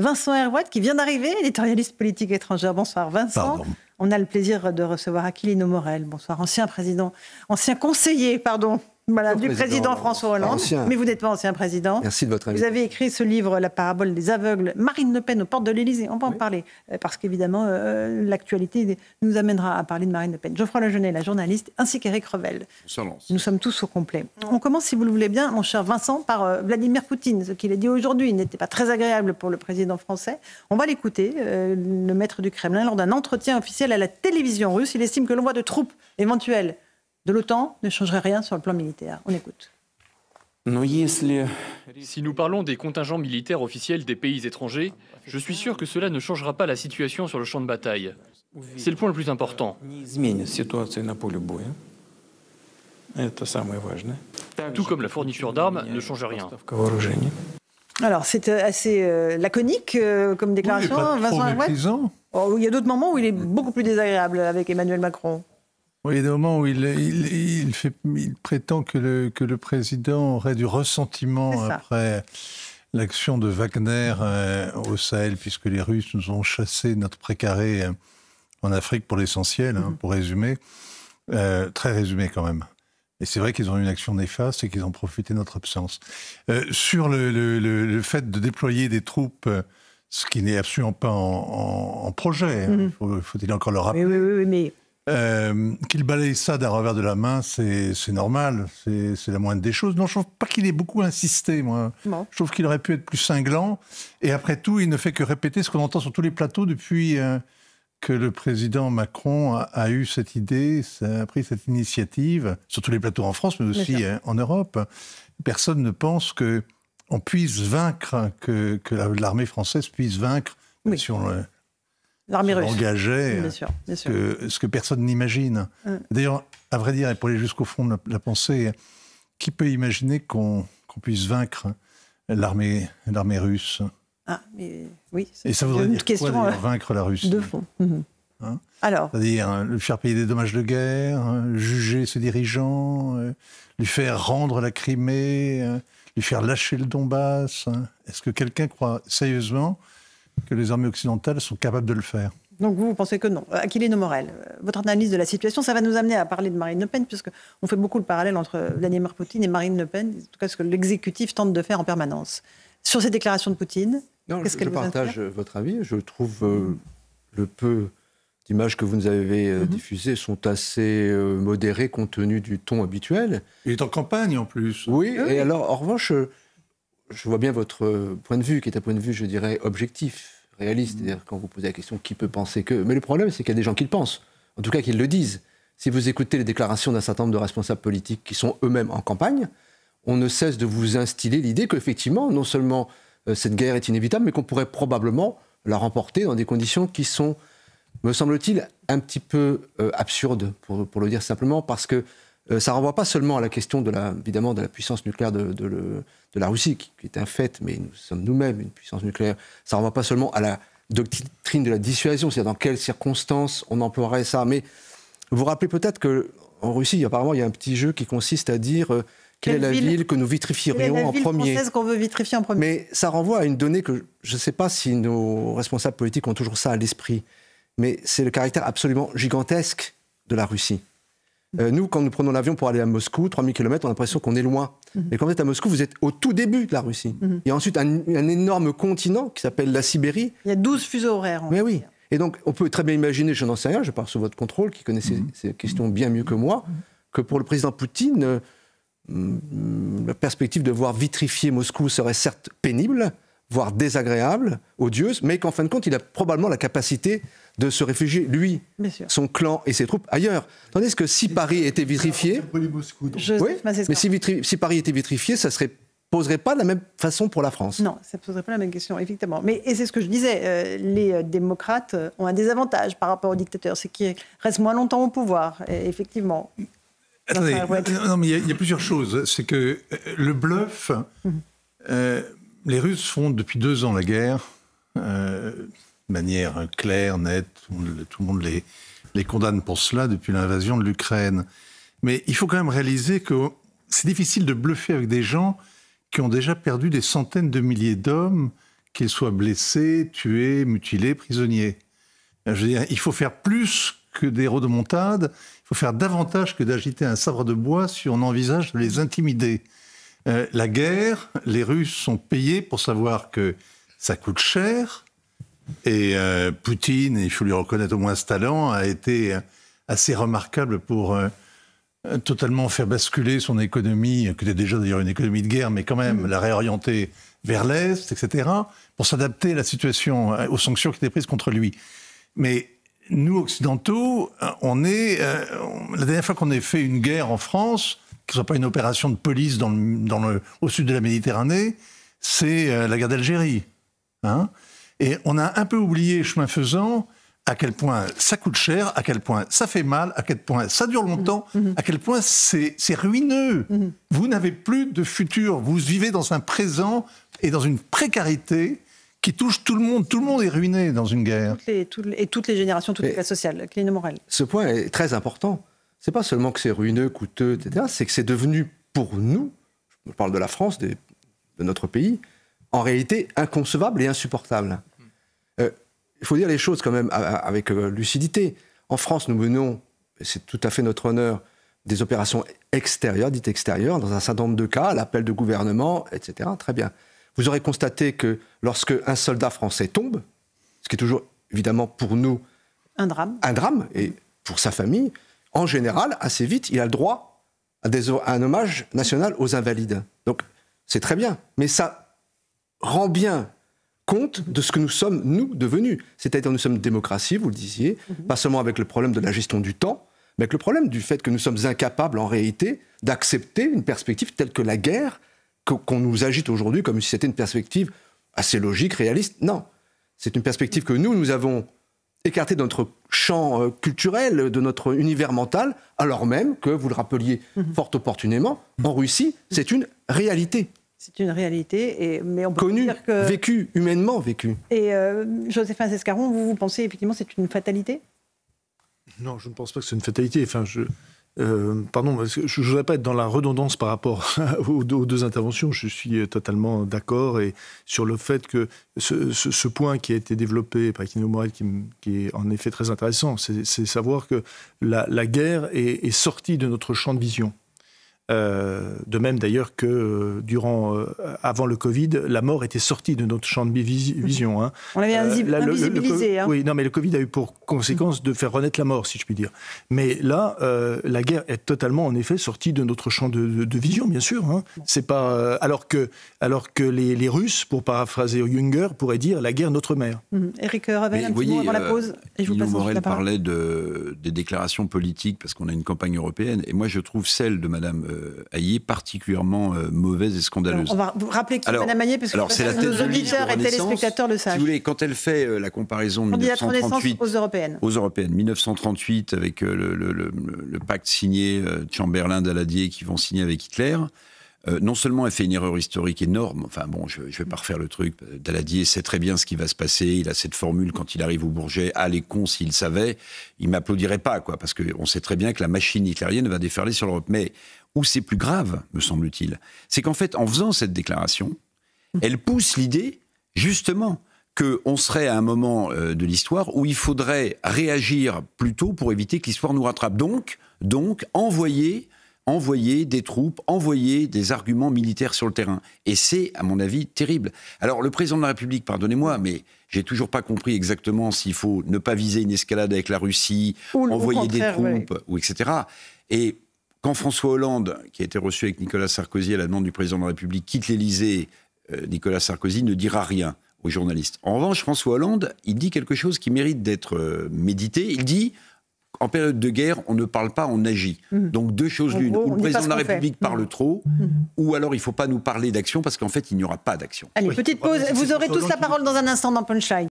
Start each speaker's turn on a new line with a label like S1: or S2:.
S1: Vincent Herouette qui vient d'arriver, éditorialiste politique étrangère. Bonsoir Vincent. On a le plaisir de recevoir Aquilino Morel. Bonsoir, ancien président, ancien conseiller, pardon, voilà, du président, François Hollande. Mais vous n'êtes pas ancien président. Merci de votre invitation. Vous avez écrit ce livre, La parabole des aveugles, Marine Le Pen aux portes de l'Élysée. On va en parler, euh, parce qu'évidemment, euh, euh, l'actualité nous amènera à parler de Marine Le Pen. Geoffroy Genet, la journaliste, ainsi qu'Éric Revel. Nous sommes tous au complet. On commence, si vous le voulez bien, mon cher Vincent, par Vladimir Poutine. Ce qu'il a dit aujourd'hui n'était pas très agréable pour le président français. On va l'écouter, le maître du Kremlin, lors d'un entretien officiel à la télévision russe. Il estime que l'on voit de troupes éventuelles de l'OTAN ne changerait rien sur le plan militaire. On écoute.
S2: Si nous parlons des contingents militaires officiels des pays étrangers, je suis sûr que cela ne changera pas la situation sur le champ de bataille. C'est le point le plus important. Tout comme la fourniture d'armes ne change rien.
S1: Alors, c'est euh, assez euh, laconique euh, comme déclaration. Oh, il y a d'autres moments où il est beaucoup plus désagréable avec Emmanuel Macron
S3: il y a des moments où il, il, fait, il prétend que le, que le président aurait du ressentiment après l'action de Wagner euh, au Sahel, puisque les Russes nous ont chassé notre précaré euh, en Afrique pour l'essentiel, hein, mhm. pour résumer. Euh, très résumé quand même. Et c'est vrai qu'ils ont eu une action néfaste et qu'ils ont profité de notre absence. sur le, fait de déployer des troupes ce qui n'est absolument pas en, projet. Hein, mhm. Faut-il encore le rappeler oui, oui, oui, mais euh, qu'il balaye ça d'un revers de la main, c'est normal, c'est la moindre des choses. Non, je trouve pas qu'il ait beaucoup insisté, moi. Je trouve qu'il aurait pu être plus cinglant. Et après tout, il ne fait que répéter ce qu'on entend sur tous les plateaux depuis euh, que le président Macron a, eu cette idée, a pris cette initiative, sur tous les plateaux en France, mais aussi hein, en Europe. Personne ne pense que on puisse vaincre, que, que l'armée française puisse vaincre, oui. le, l'armée russe. Engagé, ce que personne n'imagine. D'ailleurs, à vrai dire, et pour aller jusqu'au fond de la, pensée, qui peut imaginer qu'on puisse vaincre l'armée russe
S1: ah, oui. Et ça voudrait dire question, quoi, euh, vaincre
S3: la Russie De fond.
S1: Mhm. Hein
S3: Alors C'est-à-dire le euh, lui faire payer des dommages de guerre, euh, juger ses dirigeants, lui faire rendre la Crimée, lui faire lâcher le Donbass. Hein. Est-ce que quelqu'un croit sérieusement que les armées occidentales sont capables de le faire.
S1: Donc vous, pensez que non. Euh, Aquilino Morel, euh, votre analyse de la situation, ça va nous amener à parler de Marine Le Pen, puisque on fait beaucoup le parallèle entre Vladimir Poutine et Marine Le Pen, en tout cas ce que l'exécutif tente de faire en permanence. Sur ces déclarations de Poutine, est ce qu'elle Je, partage
S2: votre avis. Je trouve euh, le peu d'images que vous nous avez mhm. diffusées sont assez modérées compte tenu du ton habituel. Il est en campagne en plus. oui. Ah et alors en revanche je vois bien votre point de vue, qui est un point de vue, je dirais, objectif, réaliste. Mm. C'est-à-dire, quand vous posez la question qui peut penser que. Mais le problème, c'est qu'il y a des gens qui le pensent, en tout cas qui le disent. Si vous écoutez les déclarations d'un certain nombre de responsables politiques qui sont eux-mêmes en campagne, on ne cesse de vous instiller l'idée qu'effectivement, non seulement euh, cette guerre est inévitable, mais qu'on pourrait probablement la remporter dans des conditions qui sont, me semble-t-il, un petit peu euh, absurdes, pour, le dire simplement, parce que ça euh, ça renvoie pas seulement à la question de la, évidemment de la puissance nucléaire de, la Russie, qui, est un fait, mais nous sommes nous-mêmes une puissance nucléaire. Ça renvoie pas seulement à la doctrine de la dissuasion, c'est-à-dire dans quelles circonstances on emploierait ça. Mais vous vous rappelez peut-être qu'en Russie, apparemment, il y a un petit jeu qui consiste à dire euh, quelle, est la ville, que nous vitrifierions est la ville en qu'on veut vitrifier en premier. Mais ça renvoie à une donnée que je ne sais pas si nos responsables politiques ont toujours ça à l'esprit, mais c'est le caractère absolument gigantesque de la Russie. Euh, nous, quand nous prenons l'avion pour aller à Moscou, 3000 km, on a l'impression qu'on est loin. Mhm. Mais quand vous êtes à Moscou, vous êtes au tout début de la Russie. Mhm. Il y a ensuite un, énorme continent qui s'appelle la Sibérie. Il y a 12 fuseaux horaires. Mais oui. Et donc, on peut très bien imaginer, je n'en sais rien, je pars sous votre contrôle, qui connaît ces, mhm. questions bien mieux que moi, que pour le président Poutine, euh, hum, la perspective de voir vitrifier Moscou serait certes pénible, voire désagréable, odieuse, mais qu'en fin de compte, il a probablement la capacité de se réfugier, lui, son clan et ses troupes ailleurs. Tandis que si Paris était vitrifié, mais si, Paris était vitrifié, ça serait poserait pas de la même façon pour la France. Non,
S1: ça ne poserait pas la même question, effectivement. Mais et c'est ce que je disais, euh, les euh, démocrates euh, ont un désavantage par rapport aux dictateurs, c'est qu'ils restent moins longtemps au pouvoir, effectivement.
S3: mais il y, a plusieurs choses. C'est que le bluff, mhm. les Russes font depuis deux ans la guerre de manière claire, nette. Tout le monde les, condamne pour cela depuis l'invasion de l'Ukraine. Mais il faut quand même réaliser que c'est difficile de bluffer avec des gens qui ont déjà perdu des centaines de milliers d'hommes, qu'ils soient blessés, tués, mutilés, prisonniers. Ben, il faut faire plus que des rodomontades, il faut faire davantage que d'agiter un sabre de bois si on envisage de les intimider. Euh, la guerre, les Russes sont payés pour savoir que ça coûte cher, et Poutine, euh, Poutine, il faut lui reconnaître au moins ce talent, a été assez remarquable pour euh, totalement faire basculer son économie, qui était déjà d'ailleurs une économie de guerre, mais quand même mm. la réorienter vers l'Est, etc., pour s'adapter à la situation, euh, aux sanctions qui étaient prises contre lui. Mais nous, occidentaux, on est. la dernière fois qu'on ait fait une guerre en France, que ce soit pas une opération de police dans au sud de la Méditerranée, c'est la guerre d'Algérie. Hein et on a un peu oublié, chemin faisant, à quel point ça coûte cher, à quel point ça fait mal, à quel point ça dure longtemps, mhm. Mhm. à quel point c'est ruineux. Mhm. Vous n'avez plus de futur, vous vivez dans un présent et dans une précarité qui touche tout le
S2: monde. Tout le monde est ruiné dans une guerre.
S1: et toutes les générations, toutes les classes sociales. de Morel.
S2: Ce point est très important. C'est pas seulement que c'est ruineux, coûteux, etc. C'est que c'est devenu pour nous, je parle de la France, de notre pays, en réalité inconcevable et insupportable. Hmm. Euh, il faut dire les choses quand même avec euh, lucidité. En France, nous menons, c'est tout à fait notre honneur, des opérations extérieures, dites extérieures, dans un certain nombre de cas, l'appel de gouvernement, etc. Très bien. Vous aurez constaté que lorsque un soldat français tombe, ce qui est toujours évidemment pour nous un drame, un drame et pour sa famille, en général, assez vite, il a le droit à, des, à un hommage national aux invalides. Donc c'est très bien, mais ça rend bien compte de ce que nous sommes, nous, devenus. C'est-à-dire nous sommes démocratie, vous le disiez, mhm. pas seulement avec le problème de la gestion du temps, mais avec le problème du fait que nous sommes incapables, en réalité, d'accepter une perspective telle que la guerre, qu'on nous agite aujourd'hui comme si c'était une perspective assez logique, réaliste. Non, c'est une perspective que nous, nous avons écartée de notre champ euh, culturel, de notre univers mental, alors même que, vous le rappeliez mhm. fort opportunément, en Russie, c'est une réalité. C'est
S1: une réalité, et, mais on peut dire que...
S2: vécu, humainement vécu.
S1: Et euh, Joséphine vous, pensez effectivement que c'est une fatalité
S2: Non, je ne pense pas
S3: que c'est une fatalité. Enfin, je... Euh, pardon, je ne voudrais pas être dans la redondance par rapport aux, deux, interventions. Je suis totalement d'accord et sur le fait que ce, point qui a été développé par Kino Morel, qui, est en effet très intéressant, c'est savoir que la, guerre est sortie de notre champ de vision. Euh, de même d'ailleurs que euh, durant, euh, avant le Covid, la mort était sortie de notre champ de vision. Hein. On l'avait invisibilisé. Hein. Oui, non, mais le Covid a eu pour conséquence de faire renaître la mort, si je puis dire. Mais là, la guerre est totalement, en effet, sortie de notre champ de, vision, bien sûr. Hein. C'est pas alors que alors que les, Russes, pour paraphraser Junger, pourraient dire la guerre notre mère.
S1: Mmh. Eric Ravel, un petit mot avant la pause. Et je vous passe Morel parlait
S4: de, des déclarations politiques parce qu'on a une campagne européenne, et moi je trouve celle de Madame euh, particulièrement euh, mauvaise et scandaleuse. on va
S1: vous rappeler qui est Madame parce que alors, la nos auditeurs et téléspectateurs le savent. Si vous
S4: voulez, quand elle fait euh, la comparaison de 1938 aux européennes. aux européennes, 1938 avec euh, le, le, le, le, pacte signé Chamberlain, Daladier, qui vont signer avec Hitler. Euh, non seulement elle fait une erreur historique énorme, enfin bon, je ne vais pas refaire le truc, euh, Daladier sait très bien ce qui va se passer, il a cette formule quand il arrive au Bourget, ah les cons, s'il savait, il m'applaudirait pas, quoi, parce qu'on sait très bien que la machine hitlérienne va déferler sur l'Europe. Mais où c'est plus grave, me semble-t-il, c'est qu'en fait, en faisant cette déclaration, elle pousse l'idée, justement, qu'on serait à un moment euh, de l'histoire où il faudrait réagir plus tôt pour éviter que l'histoire nous rattrape. Donc, donc envoyer envoyer des troupes, envoyer des arguments militaires sur le terrain. Et c'est, à mon avis, terrible. Alors, le président de la République, pardonnez-moi, mais j'ai toujours pas compris exactement s'il faut ne pas viser une escalade avec la Russie, envoyer des troupes, ou etc. Et quand François Hollande, qui a été reçu avec Nicolas Sarkozy à la demande du président de la République, quitte l'Élysée, euh, Nicolas Sarkozy ne dira rien aux journalistes. En revanche, François Hollande, il dit quelque chose qui mérite d'être euh, médité. Il dit en période de guerre, on ne parle pas, on agit. Mmh. Donc deux choses l'une. Ou le président de la République parle mmh. trop, mmh. ou alors il ne faut pas nous parler d'action parce qu'en fait, il n'y aura pas d'action. Allez, petite pause. Vous aurez tous la parole dans un instant dans Punchline.